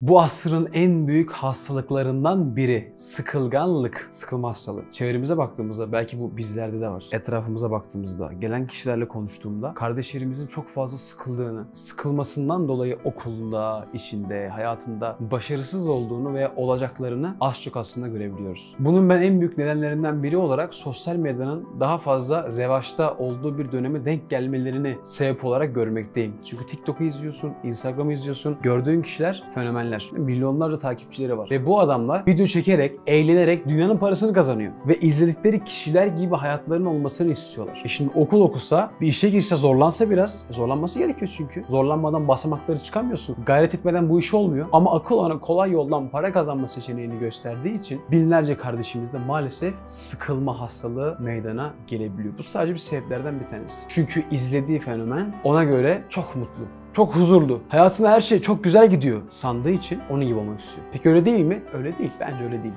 Bu asrın en büyük hastalıklarından biri sıkılganlık, sıkılma hastalığı. Çevremize baktığımızda belki bu bizlerde de var. Etrafımıza baktığımızda, gelen kişilerle konuştuğumda kardeşlerimizin çok fazla sıkıldığını, sıkılmasından dolayı okulda, işinde, hayatında başarısız olduğunu ve olacaklarını az çok aslında görebiliyoruz. Bunun ben en büyük nedenlerinden biri olarak sosyal medyanın daha fazla revaçta olduğu bir döneme denk gelmelerini sebep olarak görmekteyim. Çünkü TikTok'u izliyorsun, Instagram'ı izliyorsun. Gördüğün kişiler fenomen profesyoneller. Milyonlarca takipçileri var. Ve bu adamlar video çekerek, eğlenerek dünyanın parasını kazanıyor. Ve izledikleri kişiler gibi hayatlarının olmasını istiyorlar. E şimdi okul okusa, bir işe girse zorlansa biraz. E zorlanması gerekiyor çünkü. Zorlanmadan basamakları çıkamıyorsun. Gayret etmeden bu iş olmuyor. Ama akıl ona kolay yoldan para kazanma seçeneğini gösterdiği için binlerce kardeşimizde maalesef sıkılma hastalığı meydana gelebiliyor. Bu sadece bir sebeplerden bir tanesi. Çünkü izlediği fenomen ona göre çok mutlu çok huzurlu, hayatında her şey çok güzel gidiyor sandığı için onun gibi olmak istiyor. Peki öyle değil mi? Öyle değil. Bence öyle değil.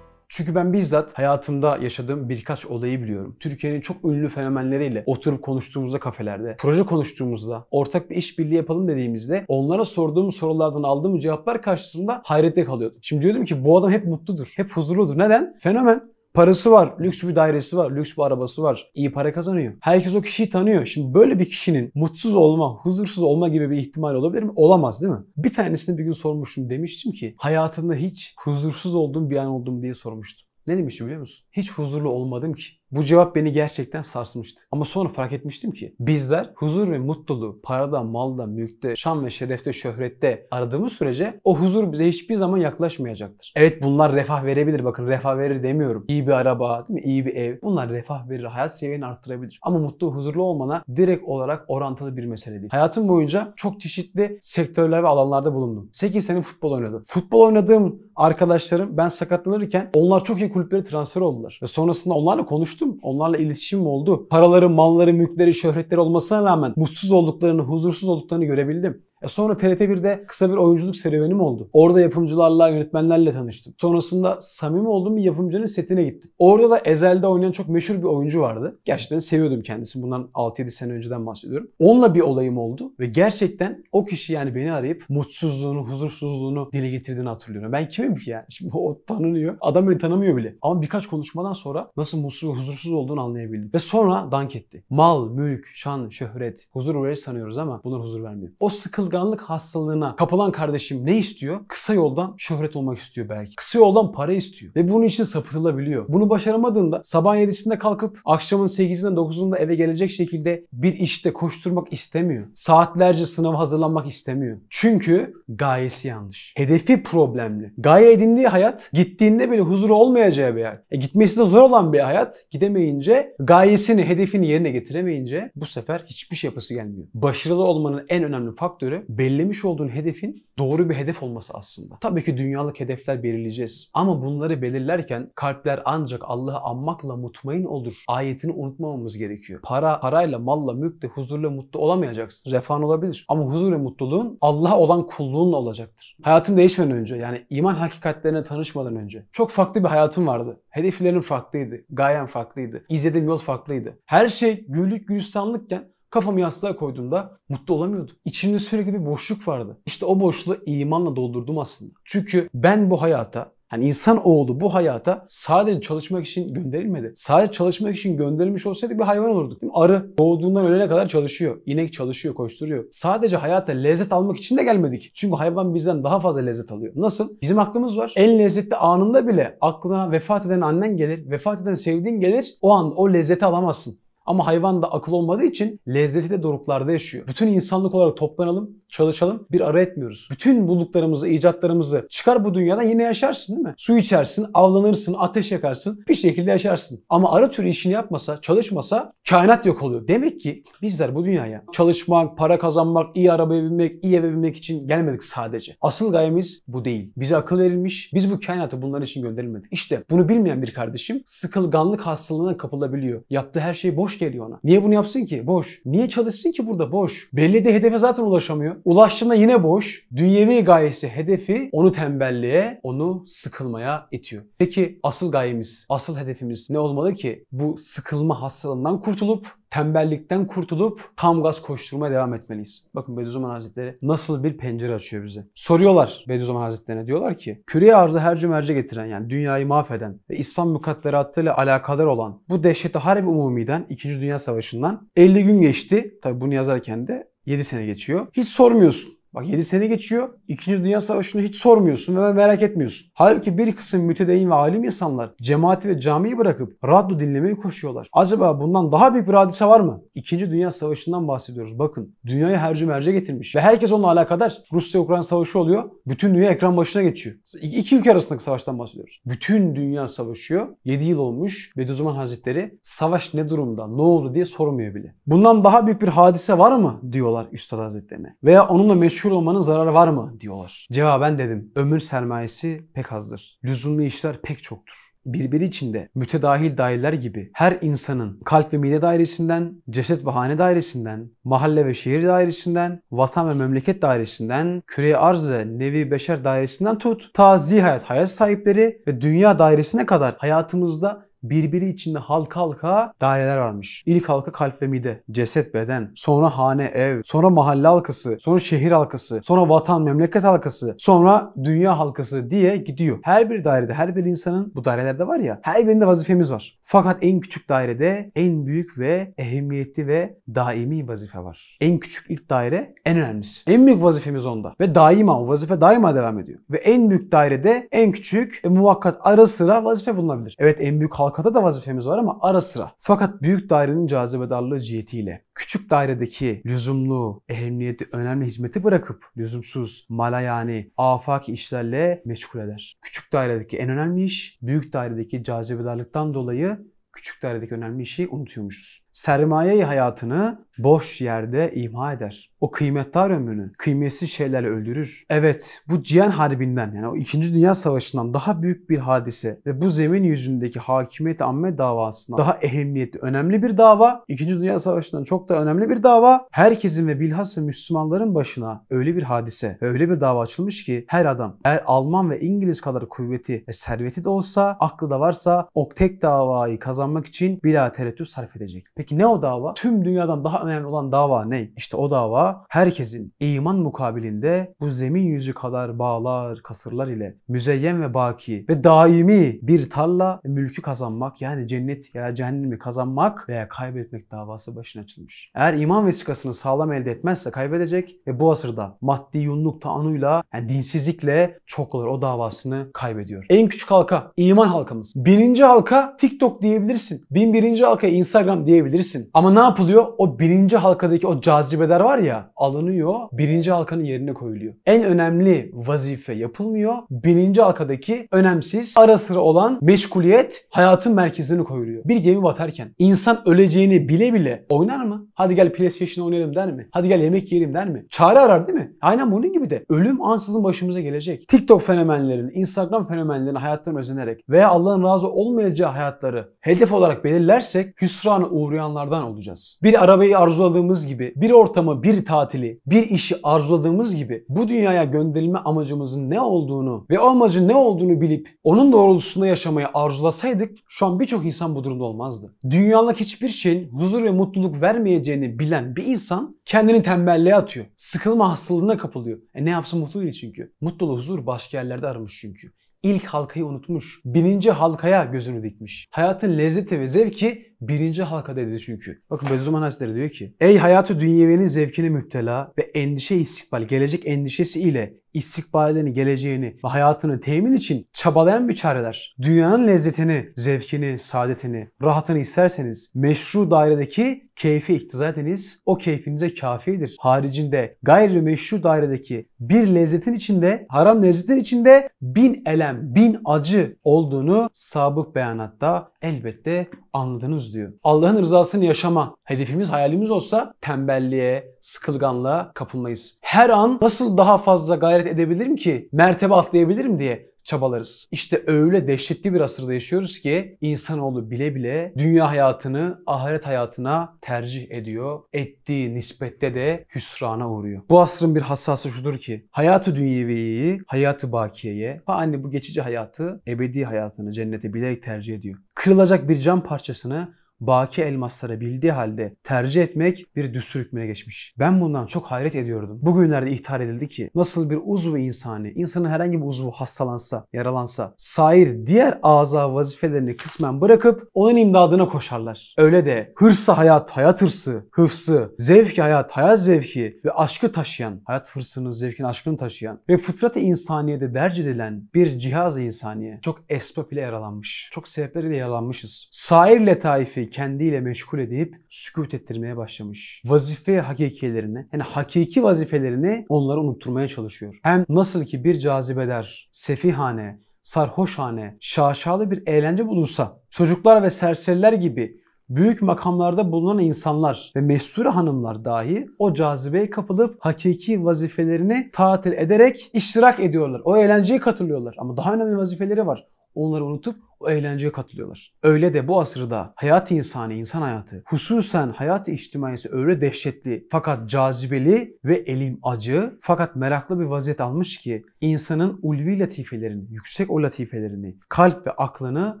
Çünkü ben bizzat hayatımda yaşadığım birkaç olayı biliyorum. Türkiye'nin çok ünlü fenomenleriyle oturup konuştuğumuzda kafelerde, proje konuştuğumuzda, ortak bir işbirliği yapalım dediğimizde onlara sorduğum sorulardan aldığım cevaplar karşısında hayrete kalıyordum. Şimdi diyordum ki bu adam hep mutludur, hep huzurludur. Neden? Fenomen Parası var, lüks bir dairesi var, lüks bir arabası var, iyi para kazanıyor. Herkes o kişiyi tanıyor. Şimdi böyle bir kişinin mutsuz olma, huzursuz olma gibi bir ihtimal olabilir mi? Olamaz değil mi? Bir tanesini bir gün sormuştum demiştim ki hayatında hiç huzursuz olduğum bir an oldum diye sormuştum. Ne demiştim biliyor musun? Hiç huzurlu olmadım ki. Bu cevap beni gerçekten sarsmıştı. Ama sonra fark etmiştim ki bizler huzur ve mutluluğu parada, malda, mülkte, şan ve şerefte, şöhrette aradığımız sürece o huzur bize hiçbir zaman yaklaşmayacaktır. Evet bunlar refah verebilir. Bakın refah verir demiyorum. İyi bir araba, değil mi? iyi bir ev. Bunlar refah verir. Hayat seviyeni arttırabilir. Ama mutlu, huzurlu olmana direkt olarak orantılı bir mesele değil. Hayatım boyunca çok çeşitli sektörler ve alanlarda bulundum. 8 sene futbol oynadım. Futbol oynadığım arkadaşlarım ben sakatlanırken onlar çok iyi kulüpleri transfer oldular. Ve sonrasında onlarla konuştum. Onlarla iletişim oldu. Paraları, malları, mülkleri, şöhretleri olmasına rağmen mutsuz olduklarını, huzursuz olduklarını görebildim. E sonra TRT1'de kısa bir oyunculuk serüvenim oldu. Orada yapımcılarla, yönetmenlerle tanıştım. Sonrasında samimi olduğum bir yapımcının setine gittim. Orada da Ezel'de oynayan çok meşhur bir oyuncu vardı. Gerçekten seviyordum kendisini. Bundan 6-7 sene önceden bahsediyorum. Onunla bir olayım oldu ve gerçekten o kişi yani beni arayıp mutsuzluğunu, huzursuzluğunu dile getirdiğini hatırlıyorum. Ben kimim ki yani? Şimdi o tanınıyor. Adam beni tanımıyor bile. Ama birkaç konuşmadan sonra nasıl mutsuz ve huzursuz olduğunu anlayabildim. Ve sonra dank etti. Mal, mülk, şan, şöhret, huzur verir sanıyoruz ama bunlar huzur vermiyor. O sıkıldı Alınganlık hastalığına kapılan kardeşim ne istiyor? Kısa yoldan şöhret olmak istiyor belki. Kısa yoldan para istiyor. Ve bunun için sapıtılabiliyor. Bunu başaramadığında sabah 7'sinde kalkıp akşamın 8'inden 9'unda eve gelecek şekilde bir işte koşturmak istemiyor. Saatlerce sınav hazırlanmak istemiyor. Çünkü gayesi yanlış. Hedefi problemli. Gaye edindiği hayat gittiğinde bile huzuru olmayacağı bir hayat. E, gitmesi de zor olan bir hayat. Gidemeyince gayesini, hedefini yerine getiremeyince bu sefer hiçbir şey yapısı gelmiyor. Başarılı olmanın en önemli faktörü bellemiş olduğun hedefin doğru bir hedef olması aslında. Tabii ki dünyalık hedefler belirleyeceğiz. Ama bunları belirlerken kalpler ancak Allah'ı anmakla mutmain olur. Ayetini unutmamamız gerekiyor. Para, parayla, malla, mülkle, huzurla mutlu olamayacaksın. Refahın olabilir. Ama huzur ve mutluluğun Allah'a olan kulluğunla olacaktır. Hayatım değişmeden önce yani iman hakikatlerine tanışmadan önce çok farklı bir hayatım vardı. Hedeflerim farklıydı. Gayem farklıydı. İzlediğim yol farklıydı. Her şey güllük gülistanlıkken Kafamı yastığa koyduğumda mutlu olamıyordum. İçimde sürekli bir boşluk vardı. İşte o boşluğu imanla doldurdum aslında. Çünkü ben bu hayata yani insan oğlu bu hayata sadece çalışmak için gönderilmedi. Sadece çalışmak için gönderilmiş olsaydık bir hayvan olurduk. Değil mi? Arı doğduğundan ölene kadar çalışıyor. İnek çalışıyor, koşturuyor. Sadece hayata lezzet almak için de gelmedik. Çünkü hayvan bizden daha fazla lezzet alıyor. Nasıl? Bizim aklımız var. En lezzetli anında bile aklına vefat eden annen gelir, vefat eden sevdiğin gelir. O an o lezzeti alamazsın. Ama hayvan da akıl olmadığı için lezzeti de doruklarda yaşıyor. Bütün insanlık olarak toplanalım çalışalım, bir ara etmiyoruz. Bütün bulduklarımızı, icatlarımızı çıkar bu dünyadan yine yaşarsın değil mi? Su içersin, avlanırsın, ateş yakarsın, bir şekilde yaşarsın. Ama ara türü işini yapmasa, çalışmasa kainat yok oluyor. Demek ki bizler bu dünyaya çalışmak, para kazanmak, iyi arabaya binmek, iyi eve binmek için gelmedik sadece. Asıl gayemiz bu değil. Bize akıl verilmiş, biz bu kainatı bunlar için gönderilmedik. İşte bunu bilmeyen bir kardeşim sıkılganlık hastalığına kapılabiliyor. Yaptığı her şey boş geliyor ona. Niye bunu yapsın ki? Boş. Niye çalışsın ki burada? Boş. Belli de hedefe zaten ulaşamıyor. Ulaştığında yine boş. Dünyevi gayesi, hedefi onu tembelliğe, onu sıkılmaya itiyor. Peki asıl gayemiz, asıl hedefimiz ne olmalı ki bu sıkılma hastalığından kurtulup tembellikten kurtulup tam gaz koşturmaya devam etmeliyiz. Bakın Bediüzzaman Hazretleri nasıl bir pencere açıyor bize. Soruyorlar Bediüzzaman Hazretleri'ne diyorlar ki küreye arzı her cümerce getiren yani dünyayı mahveden ve İslam mukadderatıyla alakadar olan bu dehşeti harbi umumiden 2. Dünya Savaşı'ndan 50 gün geçti. Tabi bunu yazarken de 7 sene geçiyor. Hiç sormuyorsun. Bak 7 sene geçiyor. 2. Dünya Savaşı'nı hiç sormuyorsun ve merak etmiyorsun. Halbuki bir kısım mütedeyin ve alim insanlar cemaati ve camiyi bırakıp radyo dinlemeyi koşuyorlar. Acaba bundan daha büyük bir hadise var mı? 2. Dünya Savaşı'ndan bahsediyoruz. Bakın dünyayı hercü merce getirmiş ve herkes onunla alakadar. Rusya-Ukrayna savaşı oluyor. Bütün dünya ekran başına geçiyor. İki ülke arasındaki savaştan bahsediyoruz. Bütün dünya savaşıyor. 7 yıl olmuş. Bediüzzaman Hazretleri savaş ne durumda, ne oldu diye sormuyor bile. Bundan daha büyük bir hadise var mı diyorlar Üstad Hazretlerine. Veya onunla meşhur meşhur olmanın zararı var mı diyorlar. Cevaben dedim. Ömür sermayesi pek azdır. Lüzumlu işler pek çoktur birbiri içinde mütedahil daireler gibi her insanın kalp ve mide dairesinden, ceset ve hane dairesinden, mahalle ve şehir dairesinden, vatan ve memleket dairesinden, küre arz ve nevi beşer dairesinden tut, tazi hayat, hayat sahipleri ve dünya dairesine kadar hayatımızda birbiri içinde halka halka daireler varmış. İlk halka kalp ve mide, ceset, beden, sonra hane, ev, sonra mahalle halkası, sonra şehir halkası, sonra vatan, memleket halkası, sonra dünya halkası diye gidiyor. Her bir dairede, her bir insanın bu dairelerde var ya, her birinde vazifemiz var. Fakat en küçük dairede en büyük ve ehemmiyetli ve daimi vazife var. En küçük ilk daire en önemlisi. En büyük vazifemiz onda. Ve daima o vazife daima devam ediyor. Ve en büyük dairede en küçük ve muvakkat ara sıra vazife bulunabilir. Evet en büyük halk mülakata da vazifemiz var ama ara sıra. Fakat büyük dairenin cazibedarlığı cihetiyle küçük dairedeki lüzumlu, ehemmiyeti, önemli hizmeti bırakıp lüzumsuz, malayani, afaki işlerle meşgul eder. Küçük dairedeki en önemli iş, büyük dairedeki cazibedarlıktan dolayı küçük dairedeki önemli işi unutuyormuşuz sermayeyi hayatını boş yerde imha eder. O kıymetli ömrünü kıymetsiz şeylerle öldürür. Evet bu Cihan Harbi'nden yani o 2. Dünya Savaşı'ndan daha büyük bir hadise ve bu zemin yüzündeki hakimiyet amme davasına daha ehemmiyetli önemli bir dava. 2. Dünya Savaşı'ndan çok da önemli bir dava. Herkesin ve bilhassa Müslümanların başına öyle bir hadise ve öyle bir dava açılmış ki her adam eğer Alman ve İngiliz kadar kuvveti ve serveti de olsa aklı da varsa o tek davayı kazanmak için bila tereddüt sarf edecek. Peki ne o dava? Tüm dünyadan daha önemli olan dava ne? İşte o dava herkesin iman mukabilinde bu zemin yüzü kadar bağlar, kasırlar ile müzeyyen ve baki ve daimi bir tarla mülkü kazanmak yani cennet ya cehennemi kazanmak veya kaybetmek davası başına açılmış. Eğer iman vesikasını sağlam elde etmezse kaybedecek ve bu asırda maddi yunluk taanuyla yani dinsizlikle çok o davasını kaybediyor. En küçük halka iman halkamız. Bininci halka TikTok diyebilirsin. Bin birinci halka Instagram diyebilirsin yapabilirsin. Ama ne yapılıyor? O birinci halkadaki o cazibeler var ya alınıyor. Birinci halkanın yerine koyuluyor. En önemli vazife yapılmıyor. Birinci halkadaki önemsiz ara sıra olan meşguliyet hayatın merkezine koyuluyor. Bir gemi batarken insan öleceğini bile bile oynar mı? Hadi gel PlayStation oynayalım der mi? Hadi gel yemek yiyelim der mi? Çare arar değil mi? Aynen bunun gibi de ölüm ansızın başımıza gelecek. TikTok fenomenlerini, Instagram fenomenlerini hayattan özenerek veya Allah'ın razı olmayacağı hayatları hedef olarak belirlersek hüsrana uğrayan uyanlardan olacağız. Bir arabayı arzuladığımız gibi, bir ortamı, bir tatili, bir işi arzuladığımız gibi bu dünyaya gönderilme amacımızın ne olduğunu ve o amacın ne olduğunu bilip onun doğrultusunda yaşamayı arzulasaydık şu an birçok insan bu durumda olmazdı. Dünyalık hiçbir şeyin huzur ve mutluluk vermeyeceğini bilen bir insan kendini tembelliğe atıyor. Sıkılma hastalığına kapılıyor. E ne yapsın mutlu değil çünkü. Mutluluğu huzur başka yerlerde aramış çünkü İlk halkayı unutmuş. Bininci halkaya gözünü dikmiş. Hayatın lezzeti ve zevki Birinci halka dedi çünkü. Bakın Bediüzzaman Hazretleri diyor ki Ey hayatı dünyevinin zevkine müptela ve endişe istikbal, gelecek endişesi ile istikbalini, geleceğini ve hayatını temin için çabalayan bir çareler. Dünyanın lezzetini, zevkini, saadetini, rahatını isterseniz meşru dairedeki keyfi iktiza ediniz. O keyfinize kafidir. Haricinde gayri meşru dairedeki bir lezzetin içinde, haram lezzetin içinde bin elem, bin acı olduğunu sabık beyanatta elbette anladınız diyor. Allah'ın rızasını yaşama. Hedefimiz, hayalimiz olsa tembelliğe, sıkılganlığa kapılmayız. Her an nasıl daha fazla gayret edebilirim ki, mertebe atlayabilirim diye çabalarız. İşte öyle dehşetli bir asırda yaşıyoruz ki insanoğlu bile bile dünya hayatını ahiret hayatına tercih ediyor. Ettiği nispette de hüsrana uğruyor. Bu asrın bir hassası şudur ki hayatı dünyeviyi, hayatı bakiyeye, ha anne bu geçici hayatı ebedi hayatını cennete bilerek tercih ediyor. Kırılacak bir cam parçasını baki elmasları bildiği halde tercih etmek bir düstur hükmüne geçmiş. Ben bundan çok hayret ediyordum. Bugünlerde ihtar edildi ki nasıl bir uzvu insani, insanın herhangi bir uzvu hastalansa, yaralansa, sair diğer aza vazifelerini kısmen bırakıp onun imdadına koşarlar. Öyle de hırsı hayat, hayat hırsı, hıfsı, zevki hayat, hayat zevki ve aşkı taşıyan, hayat fırsını, zevkin aşkını taşıyan ve fıtratı insaniyede derc edilen bir cihaz insaniye çok esbab ile yaralanmış. Çok sebepler yaralanmışız. Sair letaifi kendiyle meşgul edip sükut ettirmeye başlamış. Vazife hakikelerini, yani hakiki vazifelerini onlara unutturmaya çalışıyor. Hem nasıl ki bir cazibeder, sefihane, sarhoşhane, şaşalı bir eğlence bulursa, çocuklar ve serseriler gibi büyük makamlarda bulunan insanlar ve mesture hanımlar dahi o cazibeye kapılıp hakiki vazifelerini tatil ederek iştirak ediyorlar. O eğlenceye katılıyorlar ama daha önemli vazifeleri var onları unutup o eğlenceye katılıyorlar. Öyle de bu asırda hayat insani, insan hayatı, hususen hayat içtimaisi öyle dehşetli fakat cazibeli ve elim acı fakat meraklı bir vaziyet almış ki insanın ulvi latifelerini, yüksek o latifelerini, kalp ve aklını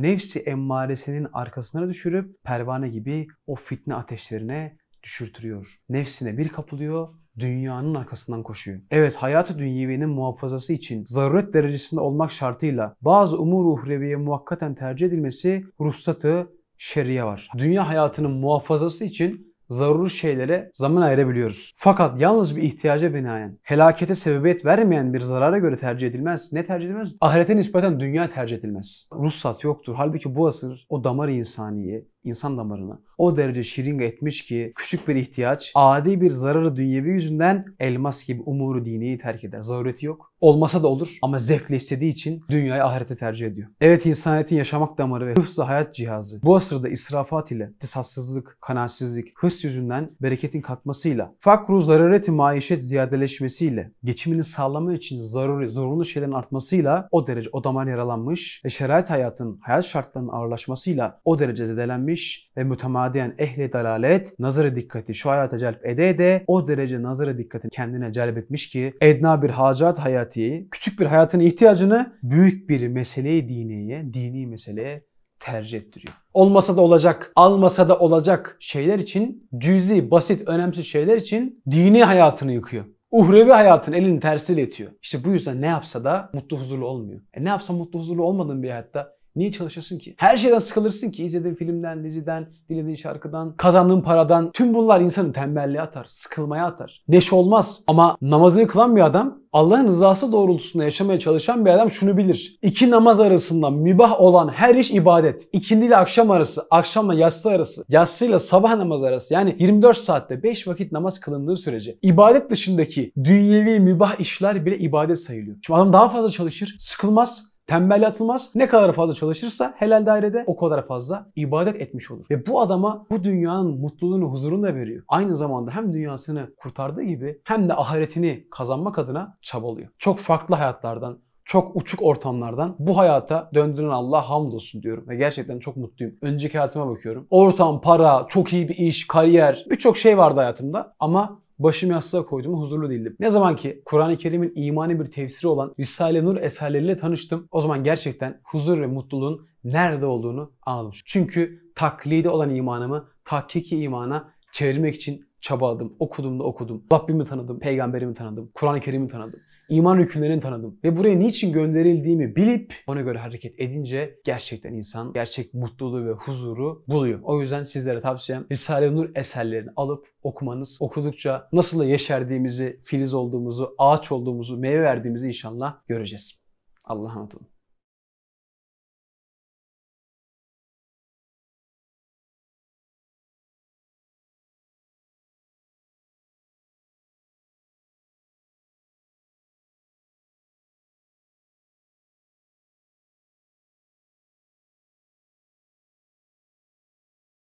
nefsi emmaresinin arkasına düşürüp pervane gibi o fitne ateşlerine düşürtüyor. Nefsine bir kapılıyor, dünyanın arkasından koşuyor. Evet hayatı dünyevinin muhafazası için zaruret derecesinde olmak şartıyla bazı umur uhreviye muhakkaten tercih edilmesi ruhsatı şeriye var. Dünya hayatının muhafazası için zarur şeylere zaman ayırabiliyoruz. Fakat yalnız bir ihtiyaca binaen, helakete sebebiyet vermeyen bir zarara göre tercih edilmez. Ne tercih edilmez? Ahirete nispeten dünya tercih edilmez. Ruhsat yoktur. Halbuki bu asır o damar insaniye, insan damarını o derece şiringa etmiş ki küçük bir ihtiyaç adi bir zararı dünyevi yüzünden elmas gibi umuru dini terk eder. Zarureti yok. Olmasa da olur ama zevkle istediği için dünyayı ahirete tercih ediyor. Evet insaniyetin yaşamak damarı ve hıfzı hayat cihazı bu asırda israfat ile iktisatsızlık, kanaatsizlik, hırs yüzünden bereketin katmasıyla, fakru zarureti maişet ziyadeleşmesiyle, geçimini sağlama için zaruri, zorunlu şeylerin artmasıyla o derece o damar yaralanmış ve şerait hayatın hayat şartlarının ağırlaşmasıyla o derece zedelenmiş edilmiş ve mütemadiyen ehli dalalet nazarı dikkati şu hayata celp ede ede o derece nazarı dikkatini kendine etmiş ki edna bir hacat hayati, küçük bir hayatın ihtiyacını büyük bir meseleyi diniye, dini meseleye tercih ettiriyor. Olmasa da olacak, almasa da olacak şeyler için, cüzi, basit, önemsiz şeyler için dini hayatını yıkıyor. Uhrevi hayatın elini tersiyle itiyor. İşte bu yüzden ne yapsa da mutlu huzurlu olmuyor. E ne yapsa mutlu huzurlu olmadığın bir hayatta Niye çalışasın ki? Her şeyden sıkılırsın ki. İzlediğin filmden, diziden, dinlediğin şarkıdan, kazandığın paradan. Tüm bunlar insanı tembelliğe atar, sıkılmaya atar. Neş olmaz. Ama namazını kılan bir adam Allah'ın rızası doğrultusunda yaşamaya çalışan bir adam şunu bilir. İki namaz arasında mübah olan her iş ibadet. İkindi ile akşam arası, akşamla yatsı arası, yatsıyla sabah namaz arası yani 24 saatte 5 vakit namaz kılındığı sürece ibadet dışındaki dünyevi mübah işler bile ibadet sayılıyor. Çünkü adam daha fazla çalışır, sıkılmaz, Tembel atılmaz. Ne kadar fazla çalışırsa helal dairede o kadar fazla ibadet etmiş olur. Ve bu adama bu dünyanın mutluluğunu, huzurunu da veriyor. Aynı zamanda hem dünyasını kurtardığı gibi hem de ahiretini kazanmak adına çabalıyor. Çok farklı hayatlardan, çok uçuk ortamlardan bu hayata döndüren Allah hamdolsun diyorum. Ve gerçekten çok mutluyum. Önceki hayatıma bakıyorum. Ortam, para, çok iyi bir iş, kariyer birçok şey vardı hayatımda ama başım yastığa koydum, huzurlu değildim. Ne zaman ki Kur'an-ı Kerim'in imani bir tefsiri olan risale Nur eserleriyle tanıştım. O zaman gerçekten huzur ve mutluluğun nerede olduğunu anladım. Çünkü taklide olan imanımı tahkiki imana çevirmek için çabaladım. Okudum da okudum. Rabbimi tanıdım, peygamberimi tanıdım, Kur'an-ı Kerim'i tanıdım iman hükümlerini tanıdım ve buraya niçin gönderildiğimi bilip ona göre hareket edince gerçekten insan gerçek mutluluğu ve huzuru buluyor. O yüzden sizlere tavsiyem Risale-i Nur eserlerini alıp okumanız, okudukça nasıl da yeşerdiğimizi, filiz olduğumuzu, ağaç olduğumuzu, meyve verdiğimizi inşallah göreceğiz. Allah'a emanet olun.